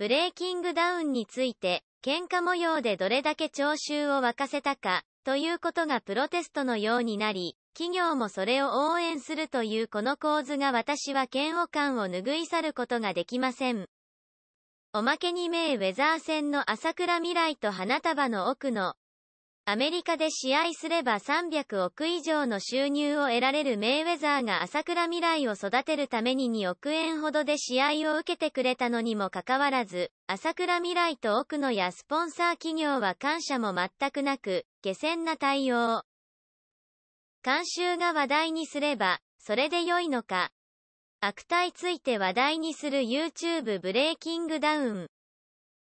ブレーキングダウンについて、喧嘩模様でどれだけ聴衆を沸かせたか、ということがプロテストのようになり、企業もそれを応援するというこの構図が私は嫌悪感を拭い去ることができません。おまけにメイウェザー戦の朝倉未来と花束の奥のアメリカで試合すれば300億以上の収入を得られるメイウェザーが朝倉未来を育てるために2億円ほどで試合を受けてくれたのにもかかわらず、朝倉未来と奥野やスポンサー企業は感謝も全くなく、下船な対応。監修が話題にすれば、それで良いのか。悪態ついて話題にする YouTube ブレイキングダウン。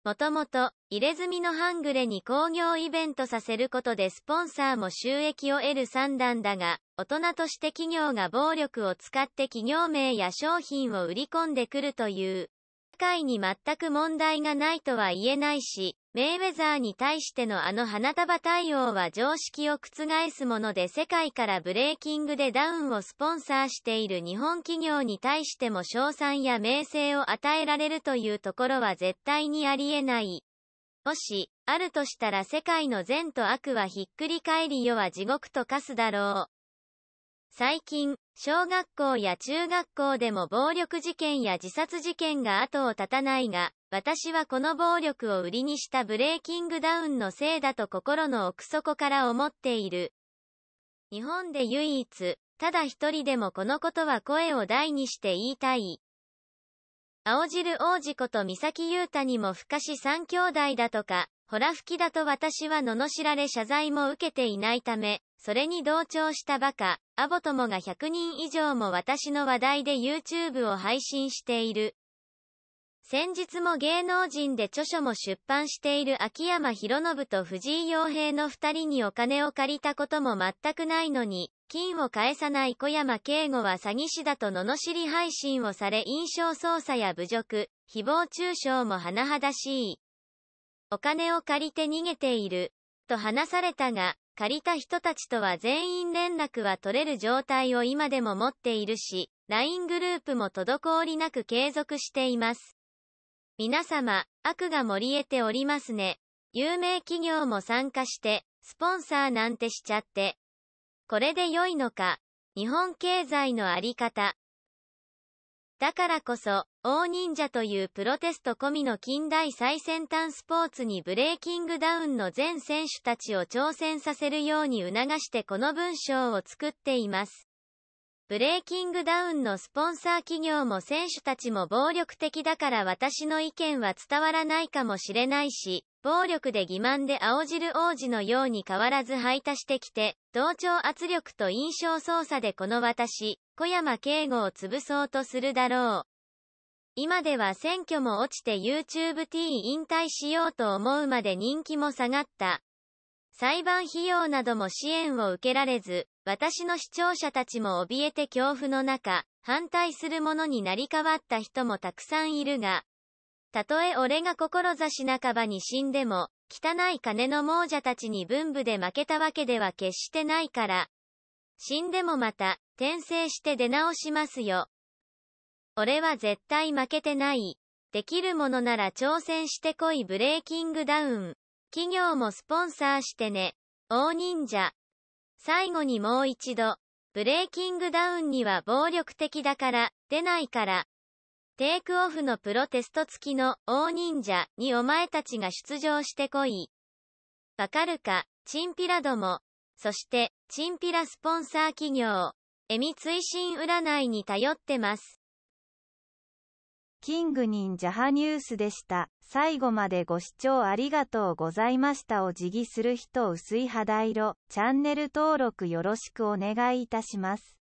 もともと、入れ墨のハングレに工業イベントさせることでスポンサーも収益を得る算段だが、大人として企業が暴力を使って企業名や商品を売り込んでくるという。社会に全く問題がないとは言えないし、メイウェザーに対してのあの花束対応は常識を覆すもので世界からブレーキングでダウンをスポンサーしている日本企業に対しても賞賛や名声を与えられるというところは絶対にありえない。もし、あるとしたら世界の善と悪はひっくり返り世は地獄と化すだろう。最近、小学校や中学校でも暴力事件や自殺事件が後を絶たないが、私はこの暴力を売りにしたブレーキングダウンのせいだと心の奥底から思っている。日本で唯一、ただ一人でもこのことは声を大にして言いたい。青汁王子こと三崎優太にも可し三兄弟だとか、ほら吹きだと私は罵られ謝罪も受けていないため、それに同調したバカ、アボ友が100人以上も私の話題で YouTube を配信している。先日も芸能人で著書も出版している秋山博信と藤井洋平の二人にお金を借りたことも全くないのに、金を返さない小山慶吾は詐欺師だと罵り配信をされ印象操作や侮辱、誹謗中傷も甚だしい。お金を借りて逃げている、と話されたが、借りた人たちとは全員連絡は取れる状態を今でも持っているし、LINE グループも滞りなく継続しています。皆様、悪が盛り得ておりますね。有名企業も参加して、スポンサーなんてしちゃって。これで良いのか、日本経済のあり方。だからこそ、大忍者というプロテスト込みの近代最先端スポーツにブレーキングダウンの全選手たちを挑戦させるように促してこの文章を作っています。ブレーキングダウンのスポンサー企業も選手たちも暴力的だから私の意見は伝わらないかもしれないし、暴力で欺瞞で青汁王子のように変わらず排他してきて、同調圧力と印象操作でこの私、小山敬吾を潰そうとするだろう。今では選挙も落ちて YouTubeT 引退しようと思うまで人気も下がった。裁判費用なども支援を受けられず、私の視聴者たちも怯えて恐怖の中、反対するものになり変わった人もたくさんいるが、たとえ俺が志半ばに死んでも、汚い金の亡者たちに文部で負けたわけでは決してないから、死んでもまた、転生して出直しますよ。俺は絶対負けてない。できるものなら挑戦してこいブレイキングダウン。企業もスポンサーしてね。大忍者。最後にもう一度。ブレイキングダウンには暴力的だから、出ないから。テイクオフのプロテスト付きの大忍者にお前たちが出場してこい。わかるか、チンピラども。そして、チンピラスポンサー企業、エミ追伸占いに頼ってます。キングニンジャハニュースでした。最後までご視聴ありがとうございましたお辞儀する人薄い肌色、チャンネル登録よろしくお願いいたします。